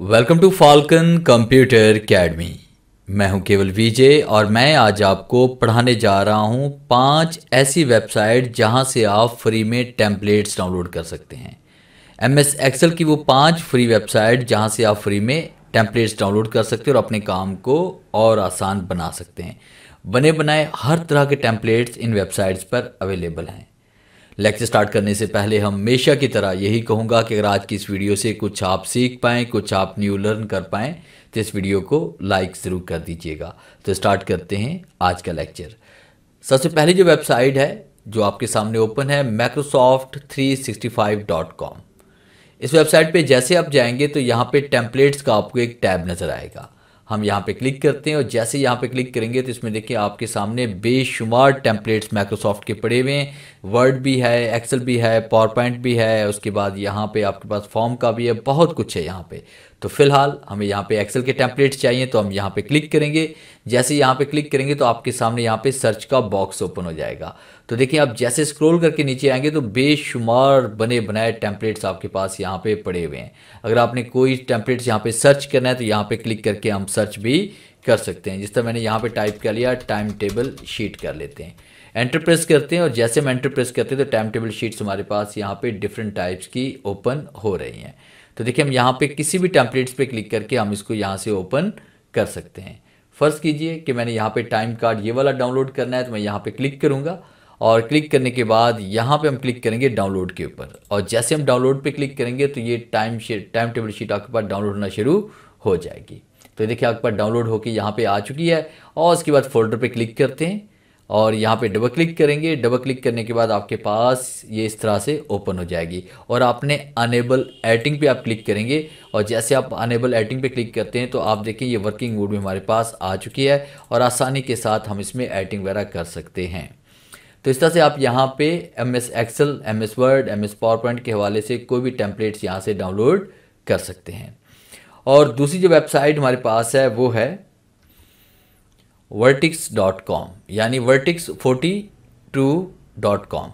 welcome to Falcon computer academy मैं हूं केवल विजय और मैं आज आपको पढ़ाने जा रहा हूं पांच ऐसी वेबसाइट जहां से आप फ्री में टेम्पलेट्स डाउनलोड कर सकते हैं एम एस एक्सेल की वो पांच फ्री वेबसाइट जहां से आप फ्री में टेम्पलेट्स डाउनलोड कर सकते हैं और अपने काम को और आसान बना सकते हैं बने बनाए हर तरह के टेम्पलेट्स इन वेबसाइट्स पर अवेलेबल हैं लेक्चर स्टार्ट करने से पहले हमेशा की तरह यही कहूँगा कि अगर आज की इस वीडियो से कुछ आप सीख पाएँ कुछ आप न्यू लर्न कर पाएँ तो इस वीडियो को लाइक ज़रूर कर दीजिएगा तो स्टार्ट करते हैं आज का लेक्चर सबसे पहले जो वेबसाइट है जो आपके सामने ओपन है Microsoft three sixty five dot com इस वेबसाइट पर जैसे आप जाएंगे तो यहाँ पे टेम्पलेट्स का आपको एक टैब नज़र आएगा हम यहाँ पे क्लिक करते हैं और जैसे यहाँ पे क्लिक करेंगे तो इसमें देखिए आपके सामने बेशुमार टेम्पलेट्स माइक्रोसॉफ्ट के पड़े हुए हैं वर्ड भी है एक्सेल भी है पावर पॉइंट भी है उसके बाद यहाँ पे आपके पास फॉर्म का भी है बहुत कुछ है यहाँ पे तो फिलहाल हमें यहाँ पे एक्सेल के टेम्पलेट चाहिए तो हम यहाँ पे क्लिक करेंगे जैसे यहाँ पे क्लिक करेंगे तो आपके सामने यहाँ पे सर्च का बॉक्स ओपन हो जाएगा तो देखिए आप जैसे स्क्रॉल करके नीचे आएंगे तो बेशुमार बने बनाए टेम्पलेट्स आपके पास यहाँ पे पड़े हुए हैं अगर आपने कोई टेम्पलेट्स यहाँ पे सर्च करना है तो यहाँ पे क्लिक करके हम सर्च भी कर सकते हैं जिस तरह मैंने यहाँ पे टाइप कर लिया टाइम टेबल शीट कर लेते हैं एंटर प्रेस करते हैं और जैसे हम एंटर प्रेस करते हैं तो टाइम टेबल शीट्स हमारे पास यहाँ पे डिफरेंट टाइप्स की ओपन हो रही हैं तो देखिए हम यहाँ पे किसी भी टेम्पलेट्स पे क्लिक करके हम इसको यहाँ से ओपन कर सकते हैं फ़र्ज़ कीजिए कि मैंने यहाँ पे टाइम कार्ड ये वाला डाउनलोड करना है तो मैं यहाँ पे क्लिक करूँगा और क्लिक करने के बाद यहाँ पे हम क्लिक करेंगे डाउनलोड के ऊपर और जैसे हम डाउनलोड पे क्लिक करेंगे तो ये time sheet time table sheet आपके पास डाउनलोड होना शुरू हो जाएगी तो देखिए आपके पास डाउनलोड होकर यहाँ पर आ चुकी है और उसके बाद फोल्डर पर क्लिक करते हैं और यहाँ पे डबल क्लिक करेंगे डबल क्लिक करने के बाद आपके पास ये इस तरह से ओपन हो जाएगी और आपने अनेबल एडिटिंग पे आप क्लिक करेंगे और जैसे आप अनेबल एडिटिंग पे क्लिक करते हैं तो आप देखें ये वर्किंग मोड में हमारे पास आ चुकी है और आसानी के साथ हम इसमें एडिटिंग वगैरह कर सकते हैं तो इस तरह से आप यहाँ पर M S excel M S word M S PowerPoint के हवाले से कोई भी टेम्पलेट्स यहाँ से डाउनलोड कर सकते हैं और दूसरी जो वेबसाइट हमारे पास है वो है वर्टिक्स डॉट कॉम यानी Vertex forty two dot com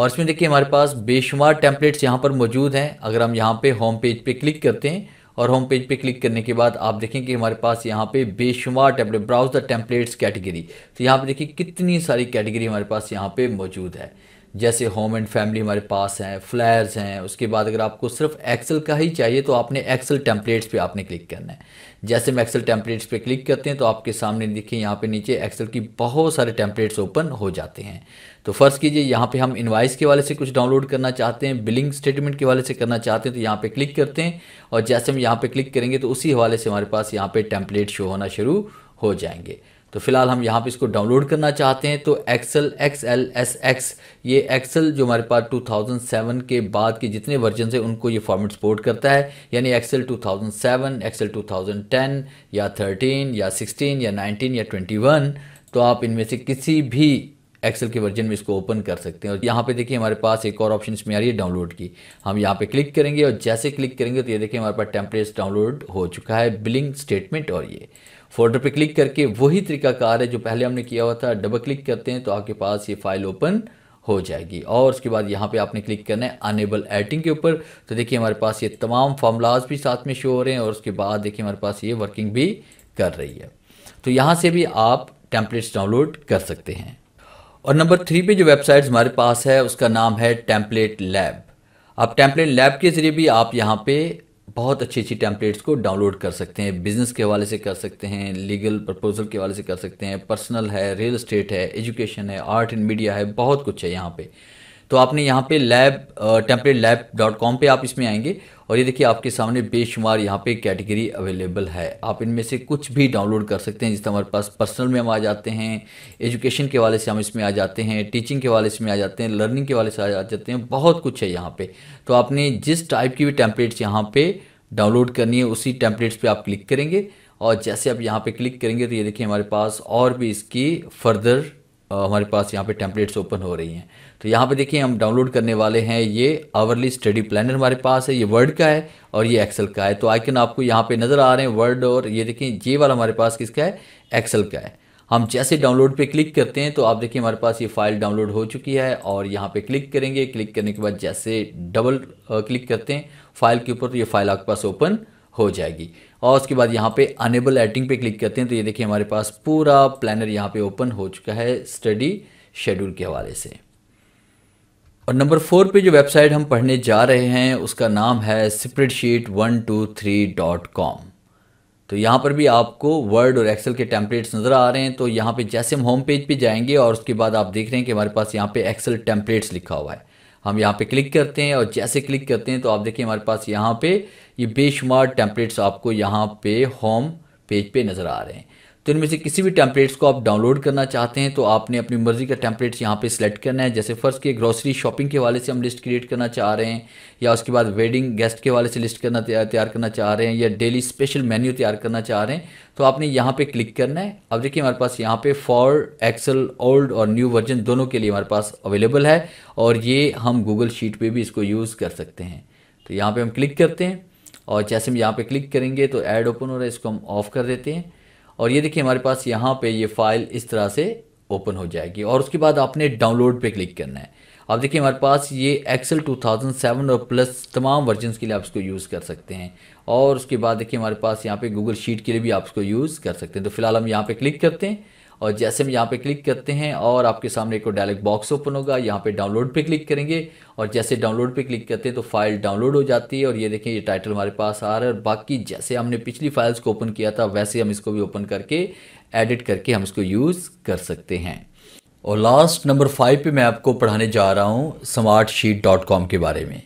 और इसमें देखिए हमारे पास बेशुमार टेम्पलेट्स यहाँ पर मौजूद हैं अगर हम यहाँ पे होम पेज पे क्लिक करते हैं और होम पेज पे क्लिक करने के बाद आप देखें कि हमारे पास यहाँ पे बेशुमार template browse the templates category तो यहाँ पे देखिए कितनी सारी कैटेगरी हमारे पास यहाँ पे मौजूद है जैसे होम एंड फैमिली हमारे पास हैं फ्लैर्स हैं उसके बाद अगर आपको सिर्फ एक्सेल का ही चाहिए तो आपने एक्सेल टेम्पलेट्स पे आपने क्लिक करना है जैसे हम एक्सेल टेम्पलेट्स पे क्लिक करते हैं तो आपके सामने देखिए यहाँ पे नीचे एक्सेल की बहुत सारे टेम्पलेट्स ओपन हो जाते हैं तो फ़र्ज़ कीजिए यहाँ पर हम इन्वाइस के वाले से कुछ डाउनलोड करना चाहते हैं बिलिंग स्टेटमेंट के वाले से करना चाहते हैं तो यहाँ पर क्लिक करते हैं और जैसे हम यहाँ पर क्लिक करेंगे तो उसी हवाले से हमारे पास यहाँ पर टेम्पलेट शो होना शुरू हो जाएंगे तो फिलहाल हम यहाँ पे इसको डाउनलोड करना चाहते हैं तो excel X L S X ये एक्सेल जो हमारे पास 2007 के बाद के जितने वर्जन है उनको ये फॉर्मेट सपोर्ट करता है यानी एक्सेल 2007 एक्सेल 2010 या 13 या 16 या 19 या 21 तो आप इनमें से किसी भी एक्सेल के वर्जन में इसको ओपन कर सकते हैं और यहाँ पे देखिए हमारे पास एक और ऑप्शन इसमें आ रही है डाउनलोड की हम यहाँ पे क्लिक करेंगे और जैसे क्लिक करेंगे तो ये देखिए हमारे पास टेम्परेज डाउनलोड हो चुका है बिलिंग स्टेटमेंट और ये फोल्डर पे क्लिक करके वही तरीकाकार है जो पहले हमने किया हुआ था डबल क्लिक करते हैं तो आपके पास ये फाइल ओपन हो जाएगी और उसके बाद यहाँ पे आपने क्लिक करना है अनेबल एडिटिंग के ऊपर तो देखिए हमारे पास ये तमाम फार्मूलाज भी साथ में शो हो रहे हैं और उसके बाद देखिए हमारे पास ये वर्किंग भी कर रही है तो यहाँ से भी आप टेम्पलेट्स डाउनलोड कर सकते हैं और नंबर थ्री पे जो वेबसाइट्स हमारे पास है उसका नाम है टेम्पलेट लैब आप टेम्पलेट लैब के ज़रिए भी आप यहाँ पे बहुत अच्छी अच्छी टैंपलेट्स को डाउनलोड कर सकते हैं बिज़नेस के हवाले से कर सकते हैं लीगल प्रपोजल के हवाले से कर सकते हैं पर्सनल है रियल इस्टेट है एजुकेशन है आर्ट एंड मीडिया है बहुत कुछ है यहाँ पर तो आपने यहाँ पे lab template lab dot com पर आप इसमें आएंगे और ये देखिए आपके सामने बेशुमार यहाँ पे कैटेगरी अवेलेबल है आप इनमें से कुछ भी डाउनलोड कर सकते हैं जिस हमारे पास पर्सनल में हम आ जाते हैं एजुकेशन के वाले से हम इसमें आ जाते हैं टीचिंग के वाले से आ जाते हैं लर्निंग के वाले से आ जाते हैं बहुत कुछ है यहाँ पे तो आपने जिस टाइप की भी टेम्पलेट्स यहाँ पे डाउनलोड करनी है उसी टेम्पलेट्स पे आप क्लिक करेंगे और जैसे आप यहाँ पे क्लिक करेंगे तो ये देखिए हमारे पास और भी इसकी फर्दर हमारे पास यहाँ पे टेम्पलेट्स ओपन हो रही हैं तो यहाँ पे देखिए हम डाउनलोड करने वाले हैं ये आवरली स्टडी प्लानर हमारे पास है ये वर्ड का है और ये एक्सेल का है तो आइकन आपको यहाँ पे नज़र आ रहे हैं वर्ड और ये देखिए ये वाला हमारे पास किसका है एक्सेल का है हम जैसे डाउनलोड पे क्लिक करते हैं तो आप देखिए हमारे पास ये फाइल डाउनलोड हो चुकी है और यहाँ पे क्लिक करेंगे क्लिक करने के बाद जैसे डबल क्लिक करते हैं फाइल के ऊपर तो ये फाइल आपके पास ओपन हो जाएगी और उसके बाद यहाँ पे अनेबल एडिटिंग पे क्लिक करते हैं तो ये देखिए हमारे पास पूरा प्लानर यहाँ पे ओपन हो चुका है स्टडी शेड्यूल के हवाले से और नंबर फोर पे जो वेबसाइट हम पढ़ने जा रहे हैं उसका नाम है spreadsheet one two three dot com तो यहाँ पर भी आपको वर्ड और एक्सेल के टेम्पलेट्स नज़र आ रहे हैं तो यहाँ पे जैसे हम होम पेज पे जाएंगे और उसके बाद आप देख रहे हैं कि हमारे पास यहाँ पे एक्सेल टेम्पलेट्स लिखा हुआ है हम यहाँ पे क्लिक करते हैं और जैसे क्लिक करते हैं तो आप देखिए हमारे पास यहाँ पे ये बेशुमार टेम्पलेट्स आपको यहाँ पे होम पेज पे नज़र आ रहे हैं तो इनमें से किसी भी टेम्पलेट्स को आप डाउनलोड करना चाहते हैं तो आपने अपनी मर्ज़ी का टेम्पलेट्स यहाँ पे सिलेक्ट करना है जैसे फ़र्स्ट के ग्रॉसरी शॉपिंग के वाले से हम लिस्ट क्रिएट करना चाह रहे हैं या उसके बाद वेडिंग गेस्ट के वाले से लिस्ट करना तैयार करना चाह रहे हैं या डेली स्पेशल मेन्यू तैयार करना चाह रहे हैं तो आपने यहाँ पर क्लिक करना है अब देखिए हमारे पास यहाँ पर फॉर एक्सल ओल्ड और न्यू वर्जन दोनों के लिए हमारे पास अवेलेबल है और ये हम गूगल शीट पर भी इसको यूज़ कर सकते हैं तो यहाँ पर हम क्लिक करते हैं और जैसे हम यहाँ पर क्लिक करेंगे तो ऐड ओपन हो रहा है इसको हम ऑफ़ कर देते हैं और ये देखिए हमारे पास यहाँ पे ये फाइल इस तरह से ओपन हो जाएगी और उसके बाद आपने डाउनलोड पे क्लिक करना है आप देखिए हमारे पास ये एक्सेल 2007 और प्लस तमाम वर्जन के लिए आप इसको यूज़ कर सकते हैं और उसके बाद देखिए हमारे पास यहाँ पे गूगल शीट के लिए भी आप इसको यूज़ कर सकते हैं तो फिलहाल हम यहाँ पे क्लिक करते हैं और जैसे हम यहाँ पे क्लिक करते हैं और आपके सामने एक डायलॉग बॉक्स ओपन होगा यहाँ पे डाउनलोड पे क्लिक करेंगे और जैसे डाउनलोड पे क्लिक करते हैं तो फाइल डाउनलोड हो जाती है और ये देखें ये टाइटल हमारे पास आ रहा है और बाकी जैसे हमने पिछली फाइल्स को ओपन किया था वैसे हम इसको भी ओपन करके एडिट करके हम इसको यूज़ कर सकते हैं और लास्ट नंबर फाइव पे मैं आपको पढ़ाने जा रहा हूँ स्मार्ट शीट डॉट कॉम के बारे में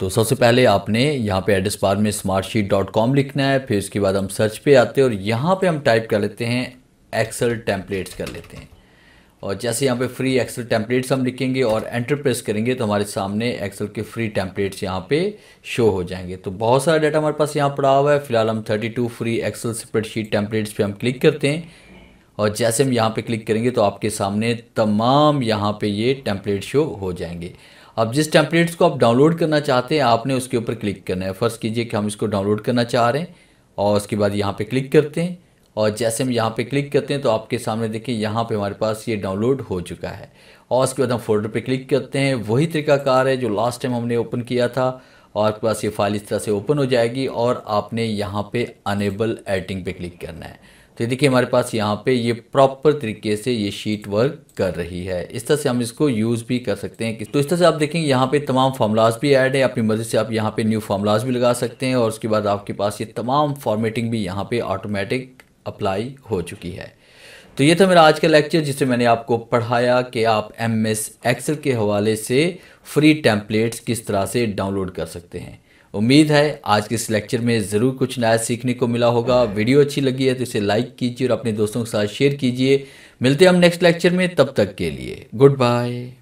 तो सबसे पहले आपने यहाँ पे एड्रेस बार में स्मार्ट शीट डॉट कॉम लिखना है फिर उसके बाद हम सर्च पे आते हैं और यहाँ पे हम टाइप कर लेते हैं एक्सेल टेम्पलेट्स कर लेते हैं और जैसे यहाँ पे फ्री एक्सेल टेम्पलेट्स हम लिखेंगे और एंटर प्रेस करेंगे तो हमारे सामने एक्सेल के फ्री टेम्पलेट्स यहाँ पे शो हो जाएंगे तो बहुत सारा डाटा हमारे पास यहाँ पड़ा हुआ है फिलहाल हम 32 फ्री एक्सेल स्प्रेडशीट टेम्पलेट्स पे हम क्लिक करते हैं और जैसे हम यहाँ पे क्लिक करेंगे तो आपके सामने तमाम यहाँ पर ये टेम्पलेट शो हो जाएंगे अब जिस टेम्पलेट्स को आप डाउनलोड करना चाहते हैं आपने उसके ऊपर क्लिक करना है फर्स्ट कीजिए कि हम इसको डाउनलोड करना चाह रहे हैं और उसके बाद यहाँ पर क्लिक करते हैं और जैसे हम यहाँ पे क्लिक करते हैं तो आपके सामने देखिए यहाँ पे हमारे पास ये डाउनलोड हो चुका है और उसके बाद हम फोल्डर पे क्लिक करते हैं वही तरीकाकार है जो लास्ट टाइम हमने ओपन किया था और आपके पास ये फाइल इस तरह से ओपन हो जाएगी और आपने यहाँ पे अनेबल एडिटिंग पे क्लिक करना है तो ये देखिए हमारे पास यहाँ पे ये प्रॉपर तरीके से ये शीट वर्क कर रही है इस तरह से हम इसको यूज़ भी कर सकते हैं तो इस तरह से आप देखेंगे यहाँ पे तमाम फार्मूलाज भी ऐड है अपनी मर्ज़ी से आप यहाँ पे न्यू फार्मूलाज भी लगा सकते हैं और उसके बाद आपके पास ये तमाम फॉर्मेटिंग भी यहाँ पे ऑटोमेटिक अप्लाई हो चुकी है तो ये था मेरा आज का लेक्चर जिसे मैंने आपको पढ़ाया कि आप एम एस एक्सेल के हवाले से फ्री टेम्पलेट्स किस तरह से डाउनलोड कर सकते हैं उम्मीद है आज के इस लेक्चर में ज़रूर कुछ नया सीखने को मिला होगा वीडियो अच्छी लगी है तो इसे लाइक कीजिए और अपने दोस्तों के साथ शेयर कीजिए मिलते हैं हम नेक्स्ट लेक्चर में तब तक के लिए गुड बाय